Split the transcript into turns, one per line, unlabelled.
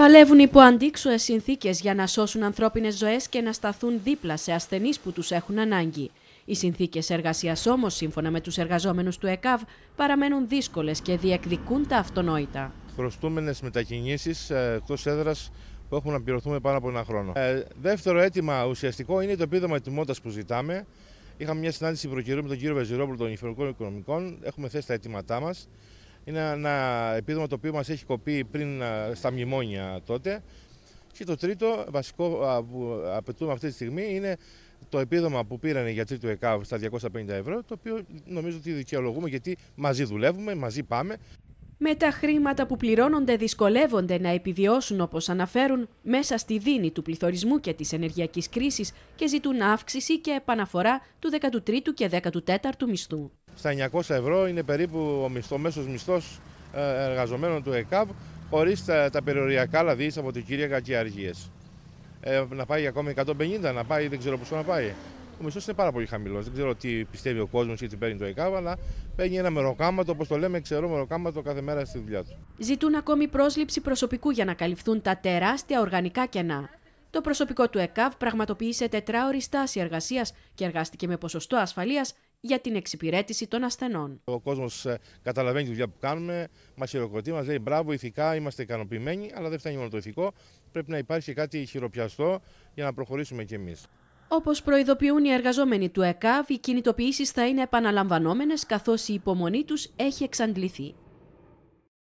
Παλεύουν υπό αντίξωες συνθήκες για να σώσουν ανθρώπινες ζωές και να σταθούν δίπλα σε ασθενείς που τους έχουν ανάγκη. Οι συνθήκες εργασίας όμως, σύμφωνα με τους εργαζόμενους του ΕΚΑΒ, παραμένουν δύσκολες και διεκδικούν τα αυτονόητα.
Χρωστούμενε μετακινήσεις ε, εκτός έδρας που έχουν να πληρωθούμε πάνω από ένα χρόνο. Ε, δεύτερο αίτημα ουσιαστικό είναι το επίδομα ετοιμότητας που ζητάμε. Είχαμε μια συνάντηση προκειμένου με τον κύριο Βεζιρόπουλο των Ιφερικών Οικονομικών. Έχουμε θέσει τα αιτήματά μας. Είναι ένα επίδομα το οποίο μας έχει κοπεί πριν στα μνημόνια τότε. Και το τρίτο βασικό που απαιτούμε αυτή τη στιγμή είναι το επίδομα που πήραν για τρίτο ΕΚΑΒ στα 250 ευρώ, το οποίο νομίζω ότι δικαιολογούμε γιατί μαζί δουλεύουμε, μαζί πάμε
με τα χρήματα που πληρώνονται δυσκολεύονται να επιβιώσουν όπως αναφέρουν μέσα στη δίνη του πληθωρισμού και της ενεργειακής κρίσης και ζητούν αύξηση και επαναφορά του 13ου και 14ου μισθού.
Στα 900 ευρώ είναι περίπου ο μισθό, μέσος μισθός ε, εργαζομένων του ΕΚΑΒ χωρίς ε, τα, περιοριακά δηλαδή από την κυρία Κακιαργίες. Ε, να πάει ακόμη 150, να πάει δεν ξέρω πόσο να πάει. Ο μισθό είναι πάρα πολύ χαμηλός. Δεν ξέρω τι πιστεύει ο κόσμος ή τι παίρνει το ΕΚΑΒ, αλλά παίρνει ένα μεροκάματο, όπως το λέμε, ξερό μεροκάματο κάθε μέρα στη δουλειά του.
Ζητούν ακόμη πρόσληψη προσωπικού για να καλυφθούν τα τεράστια οργανικά κενά. Το προσωπικό του ΕΚΑΒ πραγματοποίησε τετράωρη στάση εργασίας και εργάστηκε με ποσοστό ασφαλείας για την εξυπηρέτηση των ασθενών.
Ο κόσμος ε, καταλαβαίνει τη δουλειά που κάνουμε, μας χειροκροτεί, μας λέει μπράβο, ηθικά είμαστε ικανοποιημένοι, αλλά δεν φτάνει μόνο το ηθικό. Πρέπει να υπάρχει κάτι χειροπιαστό για να προχωρήσουμε κι εμείς.
Όπως προειδοποιούν οι εργαζόμενοι του ΕΚΑΒ, οι κινητοποιήσεις θα είναι επαναλαμβανόμενες καθώς η υπομονή τους έχει εξαντληθεί.